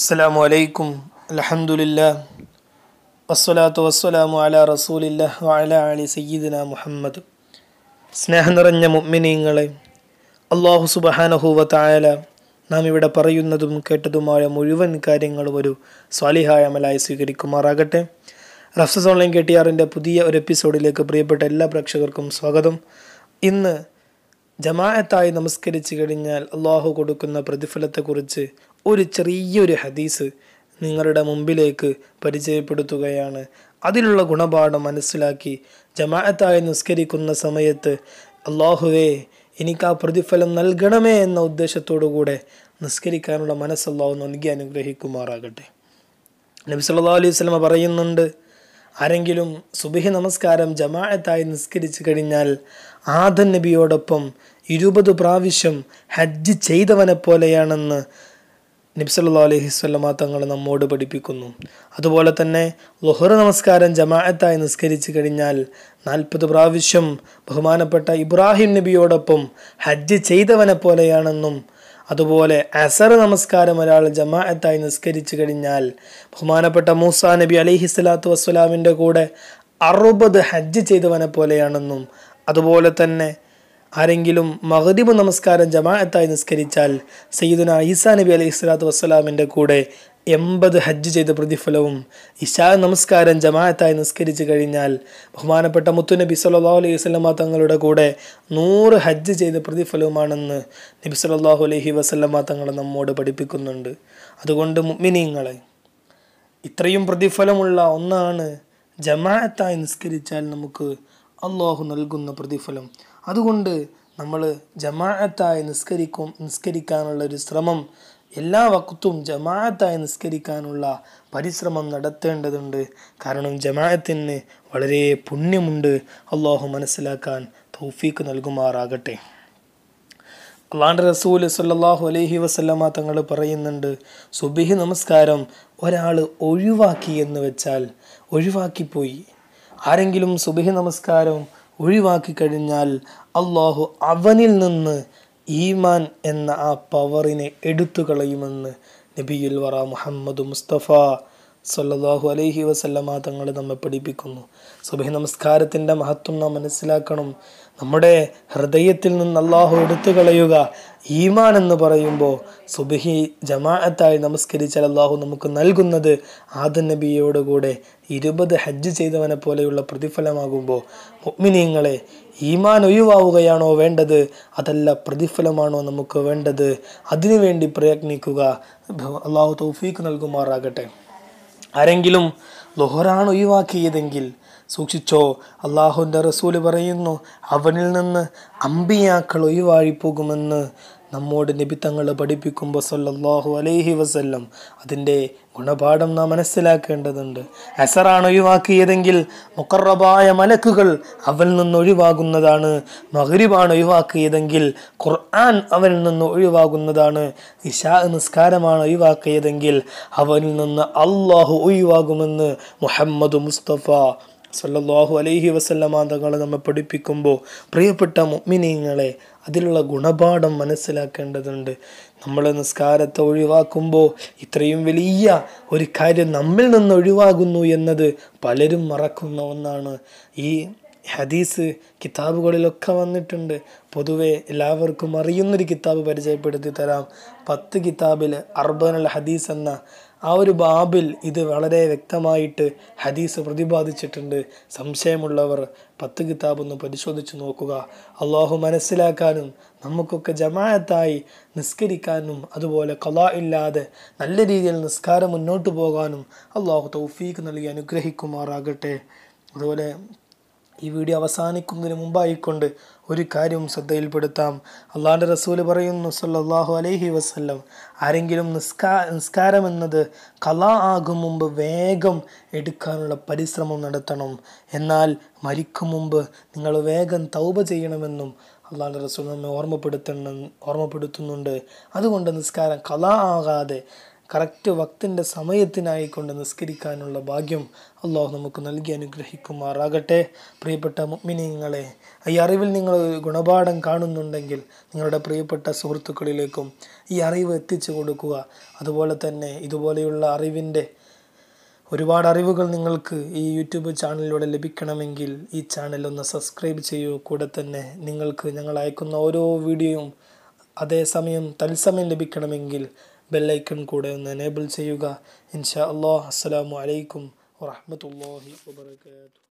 അസ്സാം വലൈക്കും അലഹമുല്ല വസ്സലാത്തു വസ്സലാമു അല റസൂലില്ല വാല അലി സയ്യിദിന മുഹമ്മദ് സ്നേഹം നിറഞ്ഞ മുമ്മിനീങ്ങളെ അള്ളാഹു സുബഹാനഹൂവത്തായാല നാം ഇവിടെ പറയുന്നതും കേട്ടതുമായ മുഴുവൻ കാര്യങ്ങളും ഒരു സ്വാലിഹായ അമലായി സ്വീകരിക്കുമാറാകട്ടെ റഫ്സസ് ഓൺലൈൻ കെ ടി ആറിൻ്റെ പുതിയ ഒരു എപ്പിസോഡിലേക്ക് പ്രിയപ്പെട്ട എല്ലാ പ്രേക്ഷകർക്കും സ്വാഗതം ഇന്ന് ജമാഅത്തായി നമസ്കരിച്ചു കഴിഞ്ഞാൽ അള്ളാഹു കൊടുക്കുന്ന പ്രതിഫലത്തെക്കുറിച്ച് ഒരു ചെറിയൊരു ഹദീസ് നിങ്ങളുടെ മുമ്പിലേക്ക് പരിചയപ്പെടുത്തുകയാണ് അതിലുള്ള ഗുണപാഠം മനസ്സിലാക്കി ജമാഅത്തായി നിസ്കരിക്കുന്ന സമയത്ത് അള്ളാഹുവേ എനിക്ക് ആ പ്രതിഫലം നൽകണമേ എന്ന ഉദ്ദേശത്തോടുകൂടെ നിസ്കരിക്കാനുള്ള മനസ്സല്ലാഹു നൽകി അനുഗ്രഹിക്കുമാറാകട്ടെ നബി സല്ലാ അലൈഹി സ്വലമ പറയുന്നുണ്ട് ആരെങ്കിലും സുബിഹ നമസ്കാരം ജമാഅത്തായി നിസ്കരിച്ചു കഴിഞ്ഞാൽ ആദൻ നബിയോടൊപ്പം ഇരുപത് പ്രാവശ്യം ഹജ്ജ് ചെയ്തവനെ പോലെയാണെന്ന് നബ്സല്ലാ അലഹിസ്വല്ലമ തങ്ങൾ നമ്മോട് പഠിപ്പിക്കുന്നു അതുപോലെ തന്നെ ലൊഹറ നമസ്കാരം ജമാഅത്തായി നിസ്കരിച്ചു കഴിഞ്ഞാൽ നാൽപ്പത് പ്രാവശ്യം ബഹുമാനപ്പെട്ട ഇബ്രാഹിം നബിയോടൊപ്പം ഹജ്ജ് ചെയ്തവനെ പോലെയാണെന്നും അതുപോലെ അസർ നമസ്കാരം ഒരാൾ ജമാഅത്തായി നിസ്കരിച്ചു കഴിഞ്ഞാൽ ബഹുമാനപ്പെട്ട മൂസ നബി അലിഹി സ്വലാത്തു വസ്സലാമിൻ്റെ കൂടെ അറുപത് ഹജ്ജ് ചെയ്തവനെ പോലെയാണെന്നും അതുപോലെ തന്നെ ആരെങ്കിലും മഹദീബ് നമസ്കാരം ജമാഅത്തായി നിസ്കരിച്ചാൽ സയ്യിദുന ഈസാ നബി അലൈഹി സ്വലാത്തു വസ്സലാമിൻ്റെ കൂടെ എൺപത് ഹജ്ജ് ചെയ്ത പ്രതിഫലവും ഇഷാ നമസ്കാരം ജമാഅത്തായി നിസ്കരിച്ചു കഴിഞ്ഞാൽ ബഹുമാനപ്പെട്ട മുത്തുനബി സല്ലാഹു അലൈഹി വസ്ലമ തങ്ങളുടെ കൂടെ നൂറ് ഹജ്ജ് ചെയ്ത പ്രതിഫലവുമാണെന്ന് നബി സല്ലാഹു അലൈഹി വസ്ലമ തങ്ങൾ നമ്മോട് പഠിപ്പിക്കുന്നുണ്ട് അതുകൊണ്ട് മുഗ്മിനീങ്ങളെ ഇത്രയും പ്രതിഫലമുള്ള ഒന്നാണ് ജമാഅത്തായി നിസ്കരിച്ചാൽ നമുക്ക് അള്ളാഹു നൽകുന്ന പ്രതിഫലം അതുകൊണ്ട് നമ്മൾ ജമാഅത്തായി നിസ്കരിക്കും നിസ്കരിക്കാനുള്ള ഒരു ശ്രമം എല്ലാ വക്കത്തും ജമാഅത്തായി നിസ്കരിക്കാനുള്ള പരിശ്രമം നടത്തേണ്ടതുണ്ട് കാരണം ജമാഅത്തിന് വളരെ പുണ്യമുണ്ട് അള്ളാഹു മനസ്സിലാക്കാൻ തൗഫീക്ക് നൽകുമാറാകട്ടെ അള്ളാൻ്റെ റസൂൽ സല്ലാഹു അലഹി വസ്ലമ തങ്ങൾ പറയുന്നുണ്ട് സുബിഹി നമസ്കാരം ഒരാൾ ഒഴിവാക്കി എന്ന് വെച്ചാൽ ഒഴിവാക്കിപ്പോയി ആരെങ്കിലും സുബിഹി നമസ്കാരം ഒഴിവാക്കി കഴിഞ്ഞാൽ അള്ളാഹു അവനിൽ നിന്ന് ഈമാൻ എന്ന ആ പവറിനെ എടുത്തു കളയുമെന്ന് നബിയുൽ വറ മുഹമ്മദ് മുസ്തഫ സല്ലാഹു അലൈഹി വസല്ലമ തങ്ങൾ നമ്മെ പഠിപ്പിക്കുന്നു സുബഹി നമസ്കാരത്തിൻ്റെ മഹത്വം നാം മനസ്സിലാക്കണം നമ്മുടെ ഹൃദയത്തിൽ നിന്ന് അള്ളാഹു എടുത്തു കളയുക ഈമാൻ എന്ന് പറയുമ്പോൾ സുബഹി ജമാഅത്തായി നമസ്കരിച്ചാൽ അള്ളാഹു നമുക്ക് നൽകുന്നത് ആദ നബിയോട് കൂടെ ഇരുപത് ഹജ്ജ് ചെയ്തവനെ പോലെയുള്ള പ്രതിഫലമാകുമ്പോൾ മുഗ്മിനീങ്ങളെ ഈമാൻ ഒഴിവാവുകയാണോ വേണ്ടത് അതല്ല പ്രതിഫലമാണോ നമുക്ക് വേണ്ടത് അതിനുവേണ്ടി പ്രയത്നിക്കുക അള്ളാഹു തൗഫീക്ക് നൽകുമാറാകട്ടെ ആരെങ്കിലും ലൊഹറാണ് ഒഴിവാക്കിയതെങ്കിൽ സൂക്ഷിച്ചോ അള്ളാഹുൻ്റെ റസൂല് പറയുന്നു അവനിൽ നിന്ന് അമ്പിയാക്കൾ ഒഴിവാഴിപ്പോകുമെന്ന് നമ്മോട് നബി പഠിപ്പിക്കുമ്പോൾ സല്ലല്ലാഹു അലൈഹി വസല്ലം അതിൻ്റെ ഗുണപാഠം നാം മനസ്സിലാക്കേണ്ടതുണ്ട് അസറാണ് ഒഴിവാക്കിയതെങ്കിൽ മുക്കറബായ മലക്കുകൾ അവൽ നിന്ന് ഒഴിവാകുന്നതാണ് മഹരിബാണ് ഒഴിവാക്കിയതെങ്കിൽ ഖുർആൻ അവൽ നിന്ന് ഒഴിവാകുന്നതാണ് ഇഷാ നിസ്കാരമാണ് ഒഴിവാക്കിയതെങ്കിൽ അവനിൽ നിന്ന് അള്ളാഹു ഒഴിവാകുമെന്ന് മുഹമ്മദ് മുസ്തഫ സല്ലാഹു അലൈഹി വസല്ലമ തങ്ങൾ നമ്മെ പഠിപ്പിക്കുമ്പോൾ പ്രിയപ്പെട്ട മുഗ്മിനീങ്ങളെ അതിലുള്ള ഗുണപാഠം മനസ്സിലാക്കേണ്ടതുണ്ട് നമ്മൾ നിസ്കാരത്തെ ഒഴിവാക്കുമ്പോൾ ഇത്രയും വലിയ ഒരു കാര്യം നമ്മിൽ നിന്ന് ഒഴിവാകുന്നു എന്നത് പലരും മറക്കുന്ന ഒന്നാണ് ഈ ഹദീസ് കിതാബുകളിലൊക്കെ വന്നിട്ടുണ്ട് പൊതുവെ എല്ലാവർക്കും അറിയുന്നൊരു കിതാബ് പരിചയപ്പെടുത്തി തരാം പത്ത് കിതാബിൽ അർബനൽ ഹദീസ് എന്ന ആ ഒരു ബാബിൽ ഇത് വളരെ വ്യക്തമായിട്ട് ഹദീസ് പ്രതിപാദിച്ചിട്ടുണ്ട് സംശയമുള്ളവർ പത്ത് കിതാബ് ഒന്ന് പരിശോധിച്ച് നോക്കുക അള്ളാഹു മനസ്സിലാക്കാനും നമുക്കൊക്കെ ജമാഅത്തായി നിസ്കരിക്കാനും അതുപോലെ കല ഇല്ലാതെ നല്ല രീതിയിൽ നിസ്കാരം മുന്നോട്ട് പോകാനും അള്ളാഹു തൗഫീഖ് നൽകി അനുഗ്രഹിക്കുമാറാകട്ടെ അതുപോലെ ഈ വീഡിയോ അവസാനിക്കുന്നതിന് മുമ്പായിക്കൊണ്ട് ഒരു കാര്യവും ശ്രദ്ധയിൽപ്പെടുത്താം അള്ളാഹുൻ്റെ റസൂൽ പറയുന്നു സല്ലാഹു അലൈഹി വസ്ല്ലം ആരെങ്കിലും നിസ്കാ നിസ്കാരം എന്നത് കല ആകും മുമ്പ് വേഗം എടുക്കാനുള്ള പരിശ്രമം നടത്തണം എന്നാൽ മരിക്കും മുമ്പ് നിങ്ങൾ വേഗം തൗബ ചെയ്യണമെന്നും അള്ളാഹു റസൂൽ നമ്മെ ഓർമ്മപ്പെടുത്തണം ഓർമ്മപ്പെടുത്തുന്നുണ്ട് അതുകൊണ്ട് നിസ്കാരം കല ആകാതെ കറക്റ്റ് വക്തിൻ്റെ സമയത്തിനായി കൊണ്ട് നിസ്കരിക്കാനുള്ള ഭാഗ്യം അള്ളാഹു നമുക്ക് നൽകി അനുഗ്രഹിക്കുമാറാകട്ടെ പ്രിയപ്പെട്ട മിനിങ്ങളെ ഈ അറിവിൽ നിങ്ങൾ ഗുണപാഠം കാണുന്നുണ്ടെങ്കിൽ നിങ്ങളുടെ പ്രിയപ്പെട്ട സുഹൃത്തുക്കളിലേക്കും ഈ അറിവ് എത്തിച്ചു കൊടുക്കുക അതുപോലെ തന്നെ ഇതുപോലെയുള്ള അറിവിൻ്റെ ഒരുപാട് അറിവുകൾ നിങ്ങൾക്ക് ഈ യൂട്യൂബ് ചാനലിലൂടെ ലഭിക്കണമെങ്കിൽ ഈ ചാനൽ ഒന്ന് സബ്സ്ക്രൈബ് ചെയ്യൂ കൂടെ തന്നെ നിങ്ങൾക്ക് ഞങ്ങൾ അയക്കുന്ന ഓരോ വീഡിയോയും അതേസമയം തത്സമയം ലഭിക്കണമെങ്കിൽ ബെല്ലൈക്കൺ കൂടെ ഒന്ന് എനേബിൾ ചെയ്യുക ഇൻഷാ അള്ളാഹ് അസ്സലാമു അലൈക്കും വറഹമത്തല്ലാഹി വാത്തു